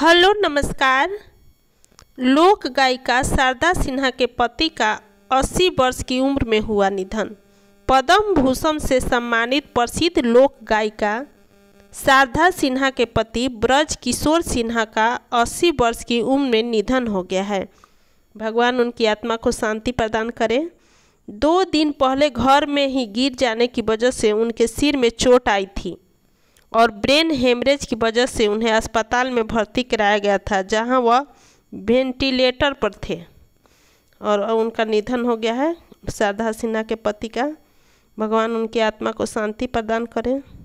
hello नमस्कार लोक गायिका शारदा सिन्हा के पति का 80 वर्ष की उम्र में हुआ निधन पद्म भूषण से सम्मानित प्रसिद्ध लोक गायिका शारदा सिन्हा के पति ब्रज किशोर सिन्हा का 80 वर्ष की उम्र में निधन हो गया है भगवान उनकी आत्मा को शांति प्रदान करें दो दिन पहले घर में ही गिर जाने की वजह से उनके सिर में चोट आई थी और ब्रेन हेमरेज की वजह से उन्हें अस्पताल में भर्ती कराया गया था जहां वह वेंटिलेटर पर थे और उनका निधन हो गया है शारदा सिन्हा के पति का भगवान उनकी आत्मा को शांति प्रदान करें